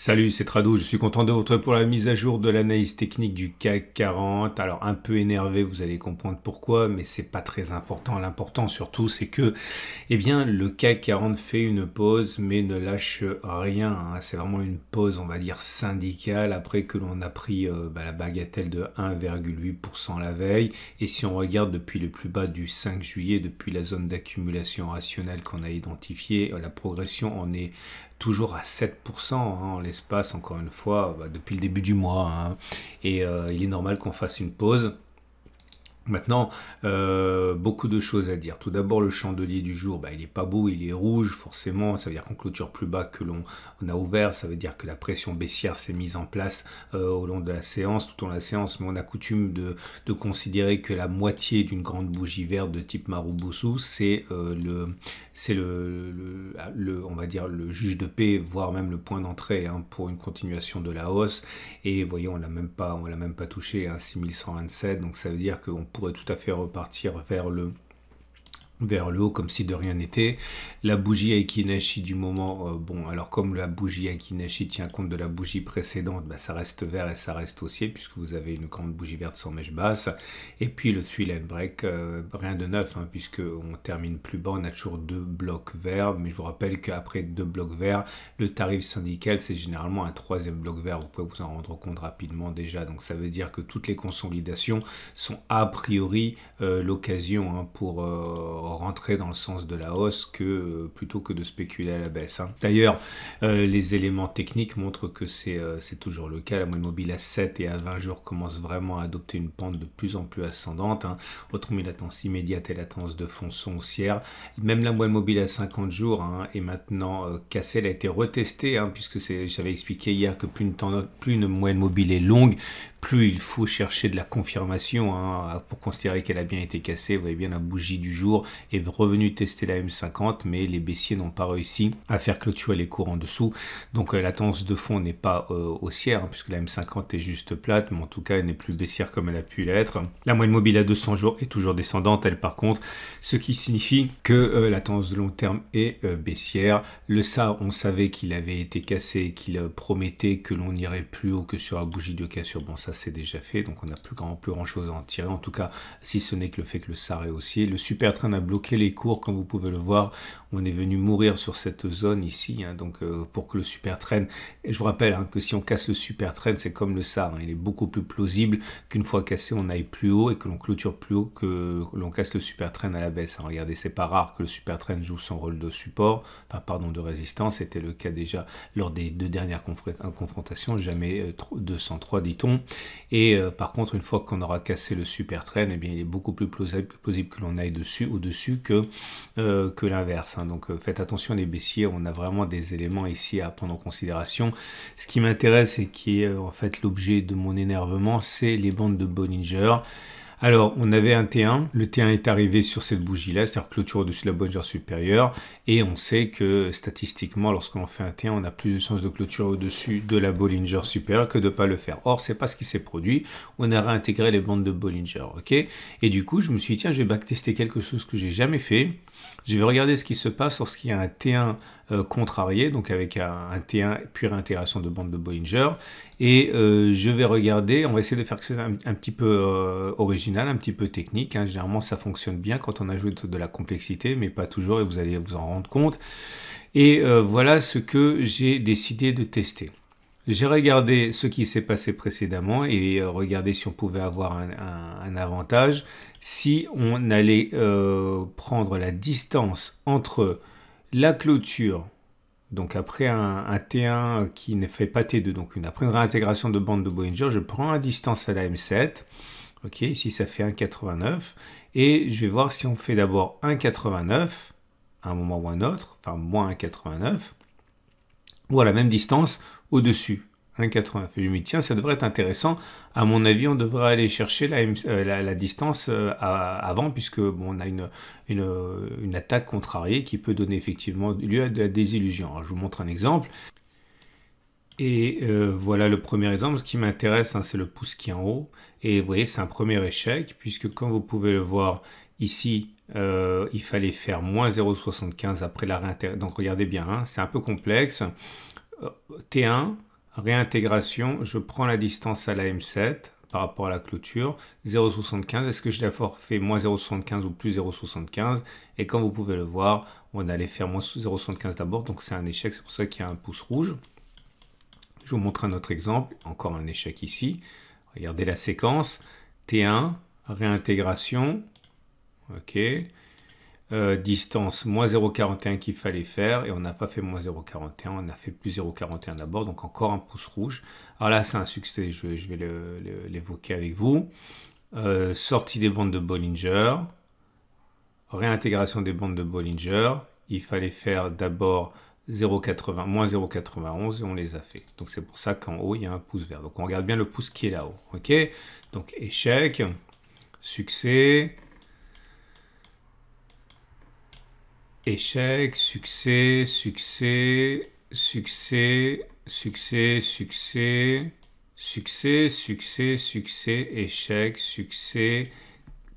Salut, c'est Trado, je suis content de vous retrouver pour la mise à jour de l'analyse technique du CAC 40. Alors un peu énervé, vous allez comprendre pourquoi, mais c'est pas très important. L'important surtout, c'est que eh bien le CAC 40 fait une pause mais ne lâche rien. Hein. C'est vraiment une pause, on va dire syndicale après que l'on a pris euh, bah, la bagatelle de 1,8% la veille et si on regarde depuis le plus bas du 5 juillet, depuis la zone d'accumulation rationnelle qu'on a identifiée, euh, la progression en est toujours à 7% espace encore une fois, bah, depuis le début du mois. Hein. Et euh, il est normal qu'on fasse une pause Maintenant, euh, beaucoup de choses à dire. Tout d'abord, le chandelier du jour, bah, il n'est pas beau, il est rouge, forcément. Ça veut dire qu'on clôture plus bas que l'on a ouvert. Ça veut dire que la pression baissière s'est mise en place euh, au long de la séance, tout au long de la séance. Mais on a coutume de, considérer que la moitié d'une grande bougie verte de type Marubusu, euh, c'est le, c'est le, le, on va dire le juge de paix, voire même le point d'entrée hein, pour une continuation de la hausse. Et voyons, on l'a même pas, on l'a même pas touché à hein, 6127. Donc ça veut dire qu'on pourrait tout à fait repartir vers le vers le haut comme si de rien n'était. La bougie Aikinashi du moment, euh, bon, alors comme la bougie Aikinashi tient compte de la bougie précédente, bah, ça reste vert et ça reste haussier puisque vous avez une grande bougie verte sans mèche basse. Et puis le three break, euh, rien de neuf hein, puisque on termine plus bas, on a toujours deux blocs verts, mais je vous rappelle qu'après deux blocs verts, le tarif syndical c'est généralement un troisième bloc vert, vous pouvez vous en rendre compte rapidement déjà, donc ça veut dire que toutes les consolidations sont a priori euh, l'occasion hein, pour rentrer dans le sens de la hausse que euh, plutôt que de spéculer à la baisse. Hein. D'ailleurs, euh, les éléments techniques montrent que c'est euh, toujours le cas. La moyenne mobile à 7 et à 20 jours commence vraiment à adopter une pente de plus en plus ascendante. Hein. Autrement, la tendance immédiate et la tendance de fond sont haussières. Même la moyenne mobile à 50 jours hein, est maintenant cassée. Elle a été retestée hein, puisque j'avais expliqué hier que plus une, plus une moyenne mobile est longue, plus il faut chercher de la confirmation hein, pour considérer qu'elle a bien été cassée. Vous voyez bien la bougie du jour est revenue tester la M50, mais les baissiers n'ont pas réussi à faire clôturer les cours en dessous. Donc euh, la tendance de fond n'est pas euh, haussière, hein, puisque la M50 est juste plate, mais en tout cas elle n'est plus baissière comme elle a pu l'être. La moyenne mobile à 200 jours est toujours descendante, elle par contre, ce qui signifie que euh, la tendance de long terme est baissière. Le SAR, on savait qu'il avait été cassé, qu'il promettait que l'on irait plus haut que sur la bougie de cassure. Bon, ça c'est déjà fait, donc on n'a plus grand, plus grand chose à en tirer, en tout cas si ce n'est que le fait que le SAR est haussier. Le super train a bloqué les cours, comme vous pouvez le voir, on est venu mourir sur cette zone ici, hein, donc euh, pour que le super train, et je vous rappelle hein, que si on casse le super train, c'est comme le SAR, hein. il est beaucoup plus plausible qu'une fois cassé, on aille plus haut et que l'on clôture plus haut que l'on casse le super train à la baisse. Regardez, c'est pas rare que le super train joue son rôle de support, enfin pardon, de résistance, c'était le cas déjà lors des deux dernières confrontations, jamais 203 euh, dit-on. Et euh, par contre, une fois qu'on aura cassé le super train, eh bien, il est beaucoup plus possible que l'on aille dessus au-dessus que, euh, que l'inverse. Hein. Donc euh, faites attention les baissiers, on a vraiment des éléments ici à prendre en considération. Ce qui m'intéresse et qui est en fait l'objet de mon énervement, c'est les bandes de Boninger. Alors, on avait un T1. Le T1 est arrivé sur cette bougie-là, c'est-à-dire clôture au-dessus de la Bollinger supérieure. Et on sait que statistiquement, lorsqu'on fait un T1, on a plus de chances de clôture au-dessus de la Bollinger supérieure que de ne pas le faire. Or, c'est pas ce qui s'est produit. On a réintégré les bandes de Bollinger. OK Et du coup, je me suis dit, tiens, je vais backtester quelque chose que j'ai jamais fait. Je vais regarder ce qui se passe lorsqu'il y a un T1 euh, contrarié, donc avec un, T1 puis réintégration de bandes de Bollinger. Et euh, je vais regarder, on va essayer de faire un, un petit peu euh, original un petit peu technique. Hein. Généralement, ça fonctionne bien quand on ajoute de la complexité, mais pas toujours, et vous allez vous en rendre compte. Et euh, voilà ce que j'ai décidé de tester. J'ai regardé ce qui s'est passé précédemment et euh, regardé si on pouvait avoir un, avantage, si on allait euh, prendre la distance entre la clôture, donc après un, T1 qui ne fait pas T2, donc une, après une réintégration de bande de Boinger, je prends la distance à la M7 Ok, ici ça fait 1,89. Et je vais voir si on fait d'abord 1,89 à un moment ou un autre, enfin moins 1,89, ou à la même distance au-dessus. 1,89. Et je me tiens, ça devrait être intéressant. À mon avis, on devrait aller chercher la, euh, distance euh, avant, puisque on a une, attaque contrariée qui peut donner effectivement lieu à de la désillusion. je vous montre un exemple. Et euh, voilà le premier exemple. Ce qui m'intéresse, hein, c'est le pouce qui est en haut. Et vous voyez, c'est un premier échec, puisque comme vous pouvez le voir ici, euh, il fallait faire moins 0,75 après la réintégration. Donc regardez bien, hein, c'est un peu complexe. Euh, T1, réintégration, je prends la distance à la M7 par rapport à la clôture, 0,75. Est-ce que je d'abord fait moins 0,75 ou plus 0,75 Et comme vous pouvez le voir, on allait faire moins 0,75 d'abord, donc c'est un échec, c'est pour ça qu'il y a un pouce rouge. Je vous montre un autre exemple, encore un échec ici. Regardez la séquence. T1, réintégration, ok. Euh, distance, moins 0,41 qu'il fallait faire, et on n'a pas fait moins 0,41, on a fait plus 0,41 d'abord, donc encore un pouce rouge. Alors là, c'est un succès, je, vais l'évoquer avec vous. Euh, sortie des bandes de Bollinger, réintégration des bandes de Bollinger, il fallait faire d'abord 0,80, moins 0,91 et on les a fait. Donc c'est pour ça qu'en haut, il y a un pouce vert. Donc on regarde bien le pouce qui est là-haut. OK Donc échec, succès, échec, succès, succès, succès, succès, succès, succès, succès, succès, échec, succès,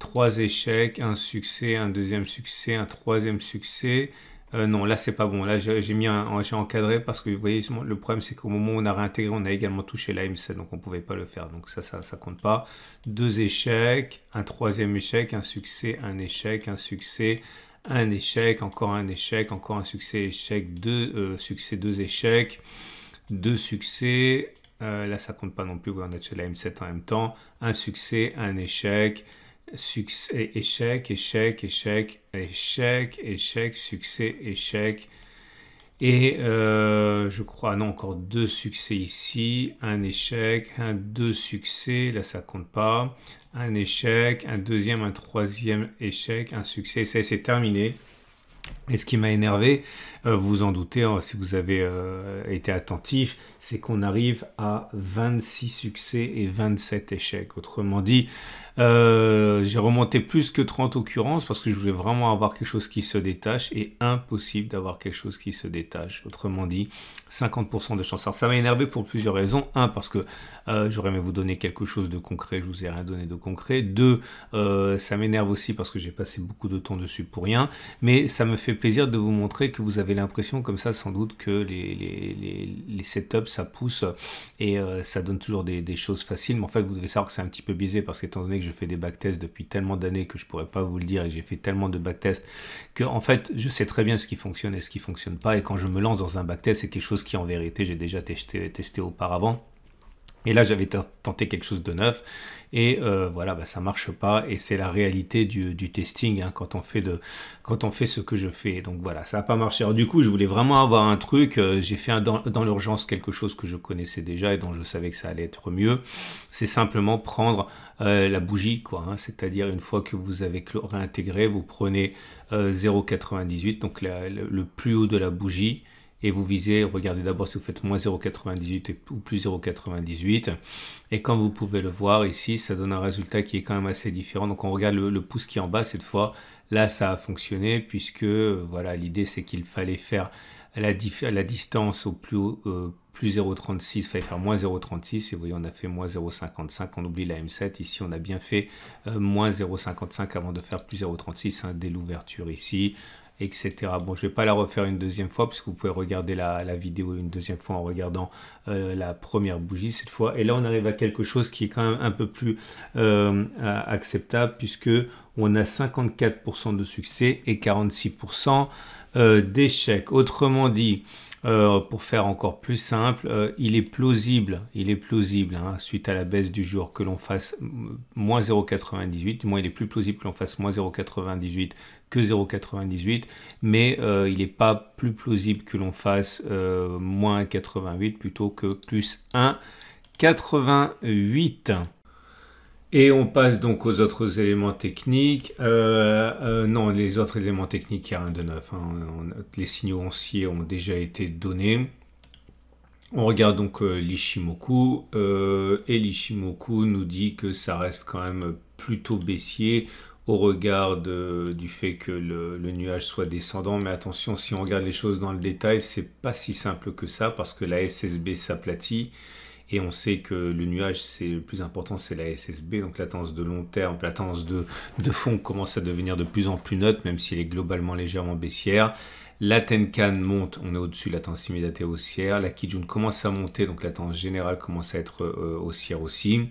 trois échecs, un succès, un deuxième succès, un troisième succès, euh, non, là c'est pas bon. Là j'ai mis j'ai encadré parce que vous voyez le problème c'est qu'au moment où on a réintégré, on a également touché la M7, donc on pouvait pas le faire. Donc ça, ça ça compte pas. Deux échecs, un troisième échec, un succès, un échec, un succès, un échec, encore un échec, encore un succès, échec, deux euh, succès, deux échecs, deux succès. Euh, là ça compte pas non plus. Vous on a chez la M7 en même temps. Un succès, un échec succès, échec, échec, échec, échec, échec, succès, échec. Et euh, je crois, non, encore deux succès ici, un échec, un deux succès, là ça compte pas, un échec, un deuxième, un troisième échec, un succès, ça c'est terminé. Et ce qui m'a énervé, euh, vous en doutez, hein, si vous avez euh, été attentif, c'est qu'on arrive à 26 succès et 27 échecs. Autrement dit, euh, j'ai remonté plus que 30 occurrences parce que je voulais vraiment avoir quelque chose qui se détache et impossible d'avoir quelque chose qui se détache. Autrement dit, 50% de chance. Alors ça m'a énervé pour plusieurs raisons. Un, parce que euh, j'aurais aimé vous donner quelque chose de concret, je vous ai rien donné de concret. Deux, euh, ça m'énerve aussi parce que j'ai passé beaucoup de temps dessus pour rien. Mais ça me fait plaisir de vous montrer que vous avez l'impression comme ça sans doute que les, setups, ça pousse et ça donne toujours des, choses faciles. Mais en fait, vous devez savoir que c'est un petit peu biaisé parce qu'étant donné je fais des backtests depuis tellement d'années que je pourrais pas vous le dire et j'ai fait tellement de backtests que en fait je sais très bien ce qui fonctionne et ce qui fonctionne pas et quand je me lance dans un backtest c'est quelque chose qui en vérité j'ai déjà testé, testé auparavant et là, j'avais tenté quelque chose de neuf. Et euh, voilà, bah, ça marche pas. Et c'est la réalité du, testing hein, quand, on fait de, quand on fait ce que je fais. Donc voilà, ça n'a pas marché. Alors du coup, je voulais vraiment avoir un truc. Euh, j'ai fait dans, l'urgence quelque chose que je connaissais déjà et dont je savais que ça allait être mieux. C'est simplement prendre euh, la bougie. quoi. Hein. C'est-à-dire, une fois que vous avez réintégré, vous prenez 0,98, donc le plus haut de la bougie et vous visez, regardez d'abord si vous faites moins 0,98 ou plus 0,98 et comme vous pouvez le voir ici ça donne un résultat qui est quand même assez différent donc on regarde le, pouce qui est en bas cette fois là ça a fonctionné puisque voilà l'idée c'est qu'il fallait faire la, distance au plus euh, plus 0,36, il fallait faire moins 0,36, et vous voyez on a fait moins 0,55, on oublie la M7, ici on a bien fait euh, moins 0,55 avant de faire plus 0,36, hein, dès l'ouverture ici, etc. Bon, je ne vais pas la refaire une deuxième fois puisque vous pouvez regarder la, vidéo une deuxième fois en regardant euh, la première bougie cette fois. Et là, on arrive à quelque chose qui est quand même un peu plus euh, acceptable puisque on a 54% de succès et 46% euh, d'échecs. Autrement dit, euh, pour faire encore plus simple, euh, il est plausible, il est plausible, hein, suite à la baisse du jour, que l'on fasse moins 0,98, du moins il est plus plausible que l'on fasse moins 0,98 que 0,98, mais euh, il n'est pas plus plausible que l'on fasse moins 88 plutôt que plus 1,88. Et on passe donc aux autres éléments techniques. Euh, euh, non, les autres éléments techniques, il n'y a rien de neuf. Hein. les signaux anciens ont déjà été donnés. On regarde donc euh, l'Ishimoku. et l'Ishimoku nous dit que ça reste quand même plutôt baissier au regard du fait que le, nuage soit descendant. Mais attention, si on regarde les choses dans le détail, c'est pas si simple que ça parce que la SSB s'aplatit et on sait que le nuage, c'est le plus important, c'est la SSB, donc la tendance de long terme, la tendance de, fond commence à devenir de plus en plus neutre, même si elle est globalement légèrement baissière. La Tenkan monte, on est au-dessus de la tendance immédiate haussière. La Kijun commence à monter, donc la tendance générale commence à être euh, haussière aussi.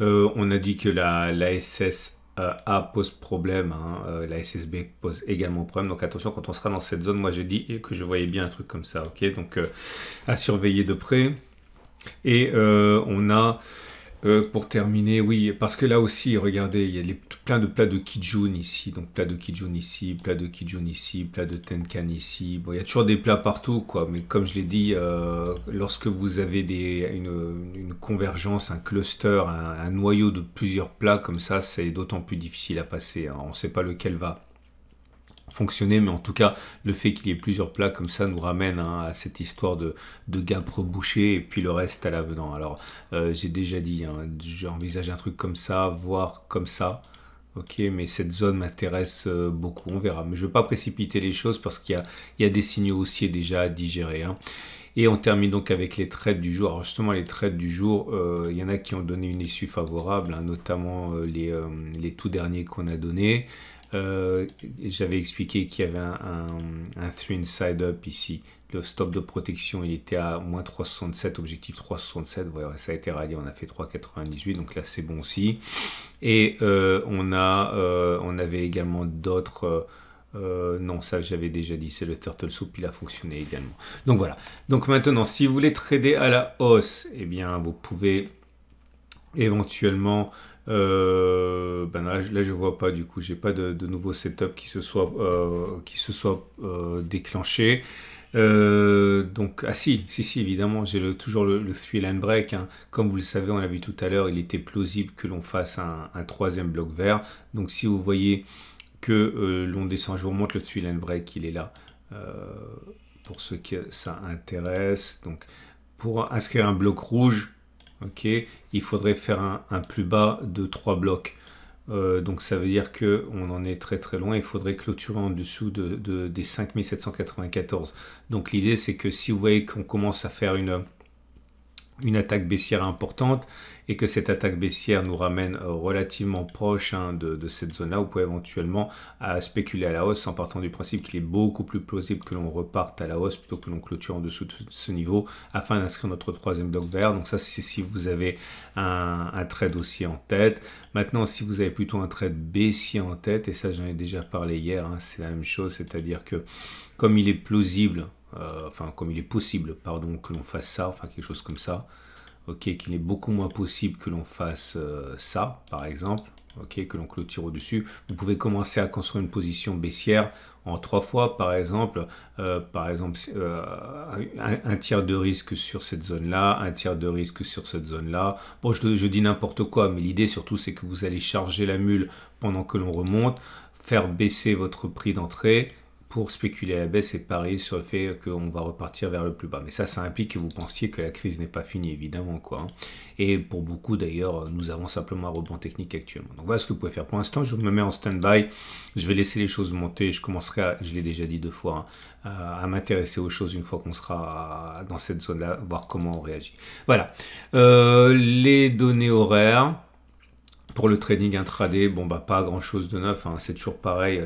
Euh, on a dit que la, la SS euh, a pose problème, hein, euh, la SSB pose également problème. Donc attention, quand on sera dans cette zone, moi j'ai dit que je voyais bien un truc comme ça, ok Donc euh, à surveiller de près. Et on a euh, pour terminer, oui, parce que là aussi, regardez, il y a plein de plats de kijun ici, donc plat de kijun ici, plat de kijun ici, plat de tenkan ici. Bon, il y a toujours des plats partout, quoi. Mais comme je l'ai dit, euh, lorsque vous avez des, une, convergence, un cluster, un, noyau de plusieurs plats comme ça, c'est d'autant plus difficile à passer. Hein. On ne sait pas lequel va fonctionner, mais en tout cas, le fait qu'il y ait plusieurs plats comme ça nous ramène hein, à cette histoire de, de gap rebouché et puis le reste à l'avenant. Alors, euh, j'ai déjà dit, hein, j'envisage un truc comme ça, voire comme ça. Ok, mais cette zone m'intéresse euh, beaucoup, on verra. Mais je ne veux pas précipiter les choses parce qu'il y, a, des signaux haussiers déjà à digérer. Hein. Et on termine donc avec les trades du jour. Alors justement, les trades du jour, euh, il y en a qui ont donné une issue favorable, notamment les, les, tout derniers qu'on a donnés. Euh, j'avais expliqué qu'il y avait un, un, Side up ici. Le stop de protection, il était à moins 367, objectif 367. ça a été rallié, on a fait 398, donc là c'est bon aussi. Et euh, on, a, euh, on avait également d'autres... non, ça j'avais déjà dit, c'est le turtle soup, il a fonctionné également. Donc voilà. Donc maintenant, si vous voulez trader à la hausse, eh bien vous pouvez éventuellement euh, ben là, là, je vois pas du coup, j'ai pas de, nouveau setup qui se soit, euh, qui se soit euh, déclenché. donc, ah si, si, évidemment, j'ai le, toujours le, le three line break. Hein. Comme vous le savez, on l'a vu tout à l'heure, il était plausible que l'on fasse un, troisième bloc vert. Donc, si vous voyez que l'on descend, je vous montre le three line break, il est là pour ceux que ça intéresse. Donc, pour inscrire un bloc rouge, ok il faudrait faire un, plus bas de 3 blocs. Euh, donc ça veut dire que on en est très très loin, il faudrait clôturer en dessous de des 5794. Donc l'idée c'est que si vous voyez qu'on commence à faire une, une attaque baissière importante et que cette attaque baissière nous ramène euh, relativement proche hein, de, cette zone-là, vous pouvez éventuellement à euh, spéculer à la hausse en partant du principe qu'il est beaucoup plus plausible que l'on reparte à la hausse plutôt que l'on clôture en dessous de ce niveau afin d'inscrire notre troisième bloc vert. Donc ça, c'est si vous avez un, trade aussi en tête. Maintenant, si vous avez plutôt un trade baissier en tête, et ça j'en ai déjà parlé hier, hein, c'est la même chose, c'est-à-dire que comme il est plausible euh, enfin comme il est possible, pardon, que l'on fasse ça, enfin quelque chose comme ça, ok, qu'il est beaucoup moins possible que l'on fasse euh, ça, par exemple, ok, que l'on clôture au-dessus, vous pouvez commencer à construire une position baissière en trois fois, par exemple, euh, par exemple un, tiers de risque sur cette zone-là, un tiers de risque sur cette zone-là. Bon, je dis n'importe quoi, mais l'idée surtout, c'est que vous allez charger la mule pendant que l'on remonte, faire baisser votre prix d'entrée, pour spéculer à la baisse et parier sur le fait qu'on va repartir vers le plus bas. Mais ça, ça implique que vous pensiez que la crise n'est pas finie, évidemment. quoi. Hein. Et pour beaucoup, d'ailleurs, nous avons simplement un rebond technique actuellement. Donc voilà ce que vous pouvez faire. Pour l'instant, je me mets en stand-by. Je vais laisser les choses monter. Je commencerai, je l'ai déjà dit deux fois, hein, à, m'intéresser aux choses une fois qu'on sera dans cette zone-là, voir comment on réagit. Voilà. Euh, les données horaires. Pour le trading intraday, bon bah pas grand chose de neuf, hein, c'est toujours pareil.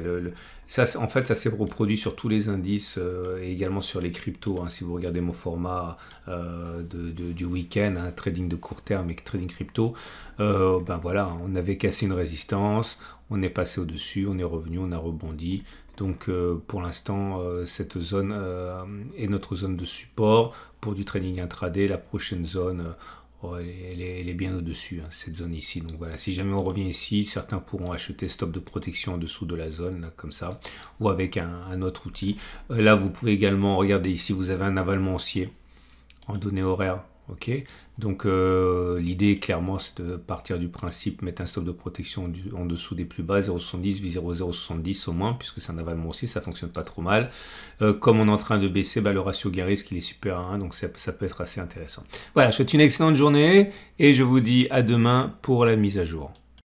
ça, en fait, ça s'est reproduit sur tous les indices euh, et également sur les cryptos. Hein, si vous regardez mon format euh, de, du week-end, hein, trading de court terme et trading crypto, euh, ben voilà, on avait cassé une résistance, on est passé au-dessus, on est revenu, on a rebondi. Donc pour l'instant, cette zone est notre zone de support pour du trading intraday. La prochaine zone, elle, est, bien au-dessus, hein, cette zone ici. Donc voilà, si jamais on revient ici, certains pourront acheter stop de protection en dessous de la zone, comme ça, ou avec un, autre outil. Euh, là, vous pouvez également, regarder ici, vous avez un haussier en données horaires. Ok, donc euh, l'idée clairement c'est de partir du principe mettre un stop de protection en dessous des plus bas 0,70 vis 0,070 au moins puisque c'est un avalement aussi ça fonctionne pas trop mal. Euh, comme on est en train de baisser bah, le ratio gain risque il est super hein, donc ça, ça peut être assez intéressant. Voilà, je souhaite une excellente journée et je vous dis à demain pour la mise à jour.